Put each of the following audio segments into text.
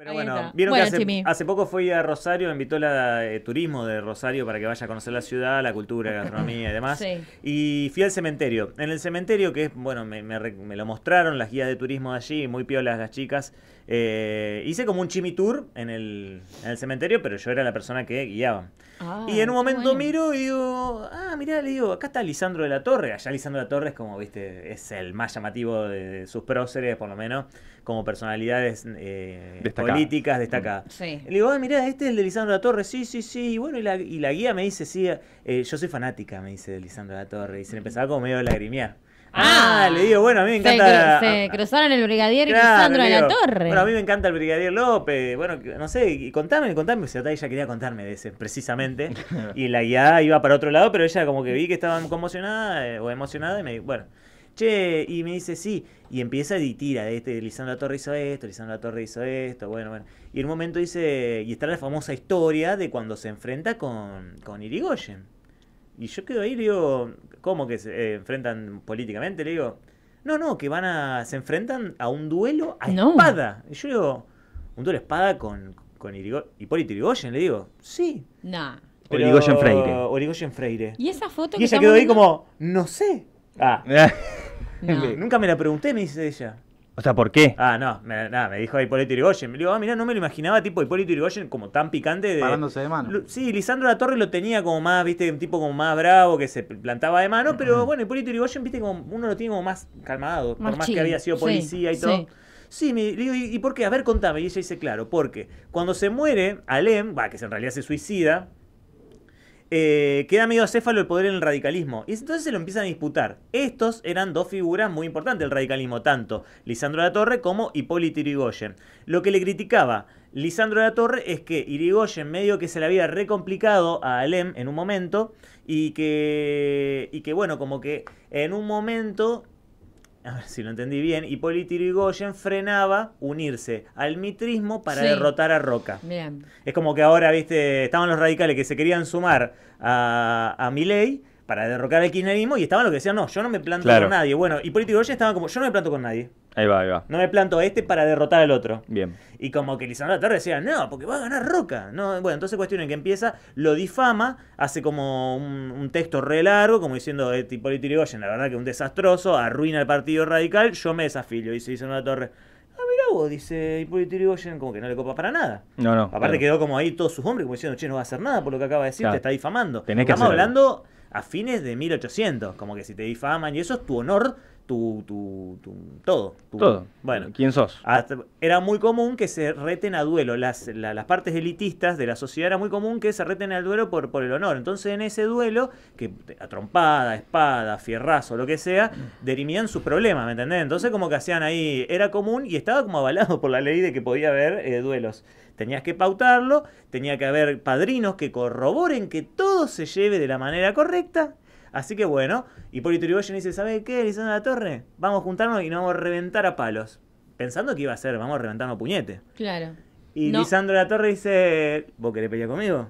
Pero bueno, vieron que hace, poco fui a Rosario, me invitó la eh, turismo de Rosario para que vaya a conocer la ciudad, la cultura, la gastronomía y demás. Y fui al cementerio. En el cementerio, que es, bueno, me, lo mostraron las guías de turismo de allí, muy piolas las chicas. Eh, hice como un chimitour en el, en el cementerio, pero yo era la persona que guiaba. Ah, y en un momento miro y digo, ah, mirá, le digo, acá está Lisandro de la Torre. Allá Lisandro de la Torre es como, viste, es el más llamativo de, sus próceres, por lo menos, como personalidades eh, políticas destacadas. Mm. Le digo, ah, mirá, este es el de Lisandro de la Torre. Sí, sí, sí. Y bueno, y la, guía me dice, sí, eh, yo soy fanática, me dice de Lisandro de la Torre. Y se le empezaba como medio a lagrimear. Ah, ah, le digo, bueno, a mí me encanta. Se, cruzaron el brigadier y Lisandro de la Torre. Bueno, a mí me encanta el brigadier López. Bueno, no sé, y contame, contame. O sea, ella quería contarme de ese, precisamente. y la guía iba para otro lado, pero ella como que vi que estaba conmocionada eh, o emocionada y me dijo, bueno, che, y me dice sí. Y empieza y tira, este, Lisandro la Torre hizo esto, Lisandro la Torre hizo esto, bueno, bueno. Y en un momento dice, y está la famosa historia de cuando se enfrenta con, con Irigoyen. Y yo quedo ahí, le digo, ¿cómo que se eh, enfrentan políticamente? Le digo, no, no, que van a. se enfrentan a un duelo a espada. Y yo le digo, un duelo a espada con, con Hipólito Irigoyen? le digo, sí. No. Origoyen Freire. Origoyen Freire. Y esa foto que y ella quedó ahí como, no sé. Ah. Nunca me la pregunté, me dice ella. O sea, ¿por qué? Ah, no, nada, me dijo Hipólito Yrigoyen. Me dijo, ah, mira, no me lo imaginaba tipo Hipólito Yrigoyen como tan picante. De, Parándose de mano. sí, Lisandro La Torre lo tenía como más, viste, un tipo como más bravo, que se plantaba de mano, pero bueno, Hipólito Yrigoyen, viste, como uno lo tiene como más calmado, por más que había sido policía y todo. Sí. me ¿y, por qué? A ver, contame. Y ella dice, claro, porque cuando se muere Alem, va, que en realidad se suicida, eh, queda medio acéfalo el poder en el radicalismo. Y entonces se lo empiezan a disputar. Estos eran dos figuras muy importantes del radicalismo, tanto Lisandro de la Torre como Hipólito Irigoyen Lo que le criticaba Lisandro de la Torre es que Irigoyen medio que se le había recomplicado a Alem en un momento y que, y que bueno, como que en un momento a ver si lo entendí bien, Hipólito Yrigoyen frenaba unirse al mitrismo para derrotar a Roca. Bien. Es como que ahora, viste, estaban los radicales que se querían sumar a, a Milei para derrocar el kirchnerismo y estaban los que decían, no, yo no me planto con nadie. Bueno, y político estaba como, yo no me planto con nadie. Ahí va, ahí va. No me planto a este para derrotar al otro. Bien. Y como que Lisandro Torre decía, no, porque va a ganar Roca. No, bueno, entonces en que empieza, lo difama, hace como un, texto re largo, como diciendo, este Hipólito Yrigoyen, la verdad que un desastroso, arruina el partido radical, yo me desafío, dice Lisandro Torre, Ah, mira vos, dice Hipólito Yrigoyen, como que no le copa para nada. No, no. Aparte quedó como ahí todos sus hombres, como diciendo, che, no va a hacer nada por lo que acaba de decir, te está difamando. Tenés Estamos hablando a fines de 1800. Como que si te difaman y eso es tu honor tu, tu, todo. todo. Bueno. ¿Quién sos? era muy común que se reten a duelo. Las, las, partes elitistas de la sociedad era muy común que se reten al duelo por, por el honor. Entonces en ese duelo, que a trompada, espada, fierrazo, lo que sea, derimían sus problemas, ¿me entendés? Entonces como que hacían ahí, era común y estaba como avalado por la ley de que podía haber eh, duelos. Tenías que pautarlo, tenía que haber padrinos que corroboren que todo se lleve de la manera correcta Así que bueno, Hipólito Yrigoyen dice, ¿sabe qué, Lisandro de la Torre? Vamos a juntarnos y nos vamos a reventar a palos. Pensando que iba a ser, vamos a reventarnos a puñete. Claro. Y Lisandro de la Torre dice, ¿vos querés pelear conmigo?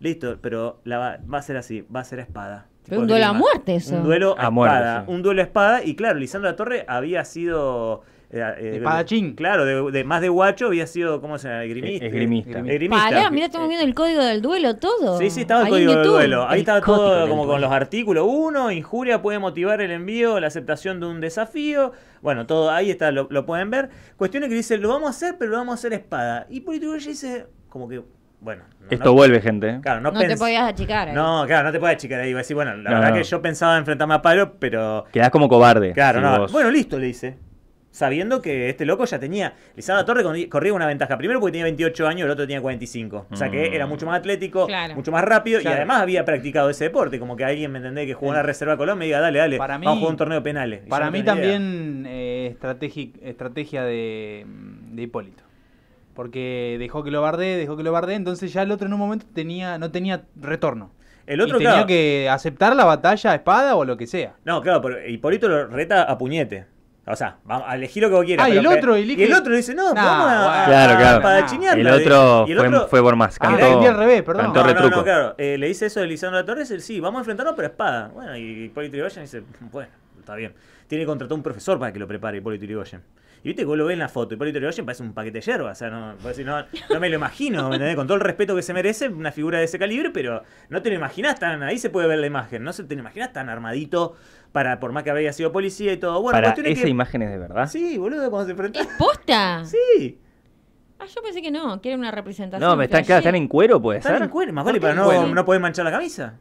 Listo, pero la va, a ser así, va a ser espada un duelo a muerte eso. Un duelo a, espada. Un duelo a espada. Y claro, Lisandra La Torre había sido... Eh, eh, espadachín. Claro, de, más de guacho había sido, ¿cómo se llama? grimista. grimista. Pará, mirá, estamos eh, viendo el código del duelo todo. Sí, sí, estaba el código del duelo. Ahí estaba todo como con los artículos. Uno, injuria puede motivar el envío, la aceptación de un desafío. Bueno, todo ahí está, lo, pueden ver. Cuestiones que dice, lo vamos a hacer, pero lo vamos a hacer espada. Y Político dice, como que bueno. Esto vuelve, gente. ¿eh? Claro, no, te podías achicar. No, claro, no te podías achicar ahí. decir, bueno, la verdad que yo pensaba enfrentarme a Palo, pero. Quedás como cobarde. Claro, no. Bueno, listo, le dice. Sabiendo que este loco ya tenía. Lisandro Torre corría una ventaja. Primero porque tenía 28 años, el otro tenía 45. O sea que mm. era mucho más atlético, mucho más rápido y además había practicado ese deporte. Como que alguien me entendé que jugó en la Reserva Colombia y diga, dale, dale, para vamos mí, a jugar un torneo penales. para mí también eh, estrategia de Hipólito. Porque dejó que lo bardé, dejó que lo bardé, entonces ya el otro en un momento tenía, no tenía retorno. El otro, y tenía que aceptar la batalla a espada o lo que sea. No, claro, pero Hipólito lo reta a puñete. O sea, vamos, elegir lo que quieras. Ah, y el otro elige... Y el otro dice, no, vamos a, claro, claro. el, otro y el otro, fue, por más. Ah, cantó, ah, al revés, perdón. Cantó no, no, no, claro. Eh, le dice eso de Lisandro Torres, él sí, vamos a enfrentarnos, pero espada. Bueno, y Hipólito Yrigoyen dice, bueno, está bien. Tiene que contratar un profesor para que lo prepare Hipólito Yrigoyen. Y viste que vos lo ves en la foto y Polito oye, parece un paquete de yerba. O sea, no, no, no me lo imagino, entendés? Con todo el respeto que se merece una figura de ese calibre, pero no te lo imaginás tan. Ahí se puede ver la imagen. No se te lo imaginás tan armadito para por más que había sido policía y todo. Bueno, esa que... imagen es de verdad. Sí, boludo, cuando se enfrentó. ¡Es posta! Sí. Ah, yo pensé que no, que era una representación. No, me están, claro, están en cuero, pues. Están en cuero, más vale para no, no manchar la camisa.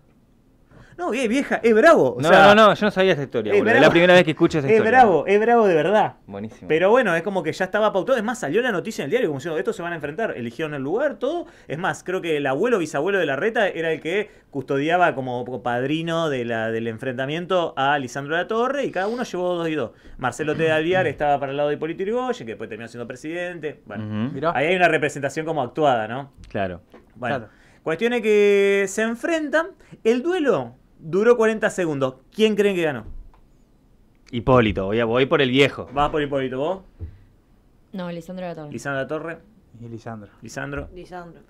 No, vieja, es bravo. no, no, no, yo no sabía esa historia, es la primera vez que escucho esa historia. Es bravo, es bravo de verdad. Buenísimo. Pero bueno, es como que ya estaba pautado. Es más, salió la noticia en el diario como diciendo, estos se van a enfrentar. Eligieron el lugar, todo. Es más, creo que el abuelo, bisabuelo de la reta era el que custodiaba como padrino del enfrentamiento a Lisandro de la Torre y cada uno llevó dos y dos. Marcelo T. Alviar estaba para el lado de Hipólito que después terminó siendo presidente. Bueno, ahí hay una representación como actuada, ¿no? Claro. Bueno, cuestiones que se enfrentan. El duelo Duró 40 segundos. ¿Quién creen que ganó? Hipólito, voy, voy por el viejo. Vas por Hipólito, vos. No, Lisandro de la Torre. Lisandro de la Torre. Y Lisandro. Lisandro. Lisandro.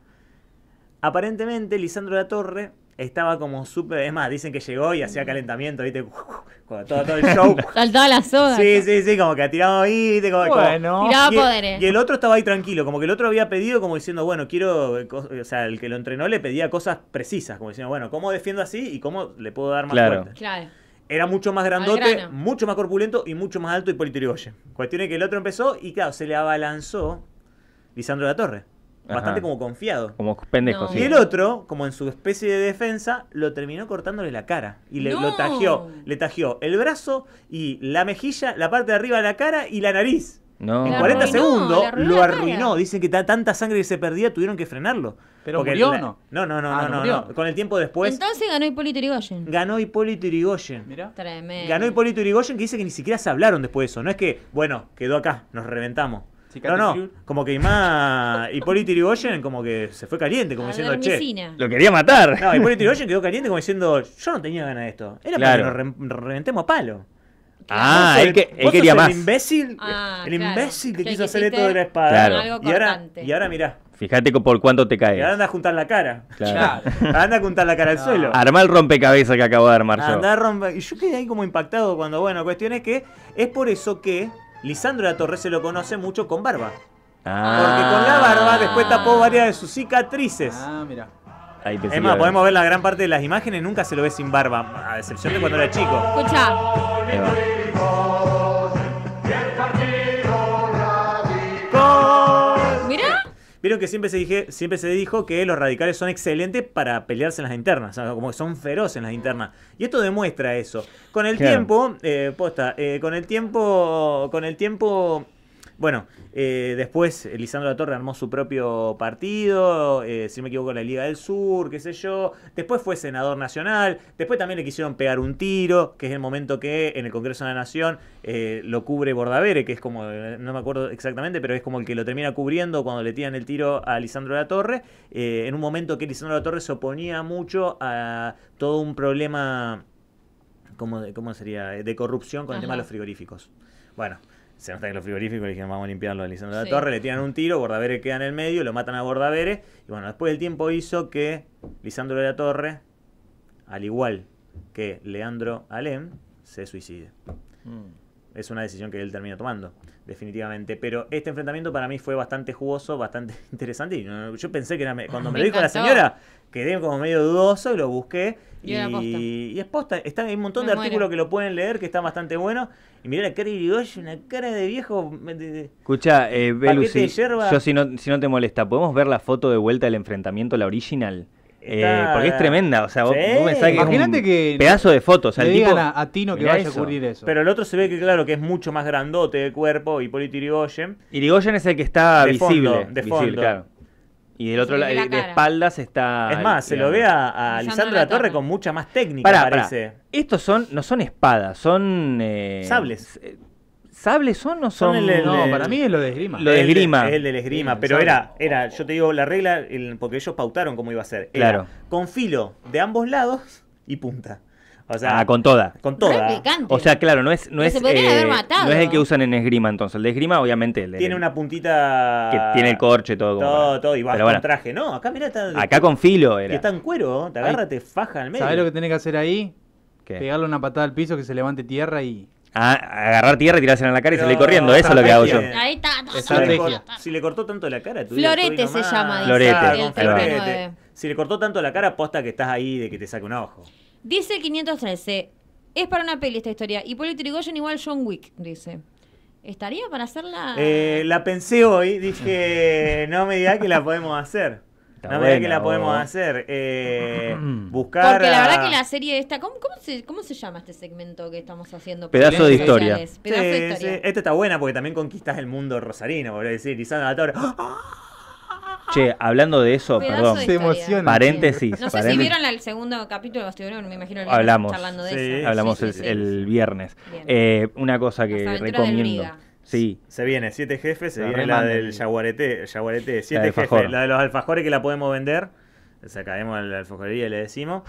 Aparentemente, Lisandro de la Torre estaba como súper. Es más, dicen que llegó y hacía calentamiento, ¿viste? Cuando todo, el show. Saltaba la zona Sí, sí, sí, como que tirado ahí, ¿viste? Como, tiraba y, Y el otro estaba ahí tranquilo, como que el otro había pedido, como diciendo, bueno, quiero. O sea, el que lo entrenó le pedía cosas precisas, como diciendo, bueno, ¿cómo defiendo así y cómo le puedo dar más claro. Claro. Era mucho más grandote, mucho más corpulento y mucho más alto y Hipólito Cuestión es que el otro empezó y, claro, se le abalanzó Lisandro de la Torre. Bastante como confiado. Como pendejo, Y el otro, como en su especie de defensa, lo terminó cortándole la cara. Y le, lo tajeó. Le tajeó el brazo y la mejilla, la parte de arriba de la cara y la nariz. En 40 segundos lo arruinó. Dicen que tanta sangre que se perdía tuvieron que frenarlo. ¿Pero murió no? No, no, no, ah, no, Con el tiempo después. Entonces ganó Hipólito Irigoyen Ganó Hipólito Irigoyen Tremendo. Ganó Hipólito Irigoyen que dice que ni siquiera se hablaron después de eso. No es que, bueno, quedó acá, nos reventamos. No, no, como que más Hipólito Yrigoyen como que se fue caliente, como diciendo, che, lo quería matar. No, Hipólito Yrigoyen quedó caliente como diciendo, yo no tenía ganas de esto. Era para que nos reventemos a palo. Ah, él, quería más. Ah, el imbécil, el imbécil que, quiso hacer esto de la espada. Y, ahora, y ahora mirá. Fíjate por cuánto te cae Y ahora anda a juntar la cara. Claro. Anda a juntar la cara al suelo. armar el rompecabezas que acabo de armar yo. Y yo quedé ahí como impactado cuando, bueno, cuestión es que es por eso que Lisandro de la Torre se lo conoce mucho con barba. Ah. Porque con la barba después tapó varias de sus cicatrices. Ah, mira. podemos ver la gran parte de las imágenes, nunca se lo ve sin barba, a excepción de cuando era chico. Escucha. Vieron que siempre se, dije, siempre se dijo que los radicales son excelentes para pelearse en las internas, como que son feroces en las internas. Y esto demuestra eso. Con el tiempo, eh, posta, eh, con el tiempo, con el tiempo bueno, eh, después eh, Lisandro La Torre armó su propio partido, eh, si me equivoco, la Liga del Sur, qué sé yo. Después fue senador nacional, después también le quisieron pegar un tiro, que es el momento que en el Congreso de la Nación lo cubre Bordavere, que es como, no me acuerdo exactamente, pero es como el que lo termina cubriendo cuando le tiran el tiro a Lisandro La Torre, en un momento que Lisandro La Torre se oponía mucho a todo un problema, ¿cómo, cómo sería?, de corrupción con el tema de los frigoríficos. Bueno, se nota que los frigoríficos le dijeron vamos a limpiarlo a Lisandro de la Torre, le tiran un tiro, Bordavere queda en el medio, lo matan a Bordavere, y bueno, después el tiempo hizo que Lisandro de la Torre, al igual que Leandro Alem, se suicide. Mm es una decisión que él termina tomando, definitivamente. Pero este enfrentamiento para mí fue bastante jugoso, bastante interesante. Y yo pensé que era. cuando ah, me, lo dijo la señora, quedé como medio dudoso y lo busqué. Y, y, es posta. Está, hay un montón de artículos que lo pueden leer que está bastante bueno. Y mirá la cara de una cara de viejo. Escucha, eh, yo no, si no te molesta, ¿podemos ver la foto de vuelta del enfrentamiento, la original? Eh, porque es tremenda, o sea, que Imagínate que pedazo de fotos. O sea, le el digan tipo, a, Tino que vaya a ocurrir eso. Pero el otro se ve que, claro, que es mucho más grandote de cuerpo, Hipólito Irigoyen. Irigoyen es el que está visible. de fondo. claro. Y del otro lado, eh, de espaldas está. Es más, se lo ve a, a Lisandro la Torre con mucha más técnica, pará, pará. Estos son, no son espadas, son. Eh, Sables. ¿Sables son o no son? no, para mí es lo de esgrima. Lo de esgrima. Es el del esgrima, pero era, era, yo te digo la regla, porque ellos pautaron cómo iba a ser. claro. Con filo de ambos lados y punta. O sea, ah, con toda. Con toda. O sea, claro, no es, no es, eh, no es el que usan en esgrima entonces. El de esgrima, obviamente. tiene una puntita. Que tiene el corche, todo. Todo, todo. Y va con traje. No, acá mirá. Está, acá con filo era. Que está en cuero. Te agarra, te faja al medio. ¿Sabes lo que tiene que hacer ahí? ¿Qué? Pegarle una patada al piso que se levante tierra y agarrar tierra y tirársela en la cara y salir corriendo. Eso es lo que hago yo. Ahí está. Si le cortó tanto la cara, Florete se llama. Florete. Si le cortó tanto la cara, posta que estás ahí de que te saque un ojo. Dice 513. Es para una peli esta historia. Y Poli Trigoyen igual John Wick, dice. ¿Estaría para hacerla? Eh, la pensé hoy, dije, no me digas que la podemos hacer. Está no, que la podemos hacer. Eh, buscar. Porque la verdad que la serie esta. ¿cómo, se, ¿cómo, se, llama este segmento que estamos haciendo? Pedazo, de historia. Esta está buena porque también conquistas el mundo rosarino, por decir. Y la torre. Che, hablando de eso, perdón. Paréntesis. No sé si vieron el segundo capítulo de me imagino que hablamos, de eso. Hablamos el, el, viernes. Eh, una cosa que recomiendo. Sí. Se viene siete jefes, se viene la del jaguarete, siete jefes, la de los alfajores que la podemos vender sacaremos la alfojolería y le decimos.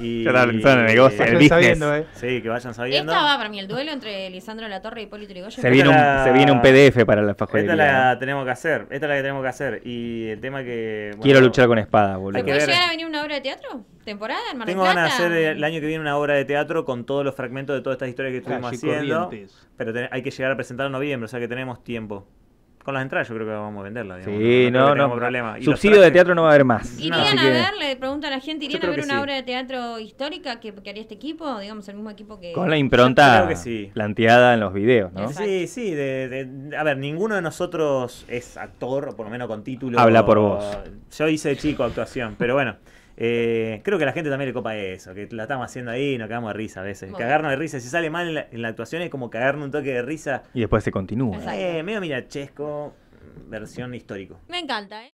Y, ya en el negocio, eh, el eh. Sí, que vayan sabiendo. Esta va para mí, el duelo entre Lisandro La Torre y Polito Ligoyen. Se, viene un, PDF para la alfajoría. Esta la tenemos que hacer, esta es la que tenemos que hacer. Y el tema que... Quiero luchar con espada, boludo. puede llegar a venir una obra de teatro? ¿Temporada en Tengo que ganas de hacer el año que viene una obra de teatro con todos los fragmentos de todas estas historias que estuvimos haciendo. Pero hay que llegar a presentar en noviembre, o sea que tenemos tiempo con las entradas yo creo que vamos a venderla. Sí, no, no. Subsidio de teatro no va a haber más. ¿Irían a ver, le pregunto a la gente, ¿irían a ver una obra de teatro histórica que, haría este equipo? Digamos, el mismo equipo que... Con la impronta sí. planteada en los videos, ¿no? Sí, sí. De, a ver, ninguno de nosotros es actor, por lo menos con título. Habla por vos. Yo hice de chico actuación, pero bueno. Eh, creo que la gente también le copa eso, que la estamos haciendo ahí y nos cagamos de risa a veces. Cagarnos de risa, si sale mal en la, actuación es como cagarnos un toque de risa. Y después se continúa. Eh, medio mirachesco, versión histórico. Me encanta, ¿eh?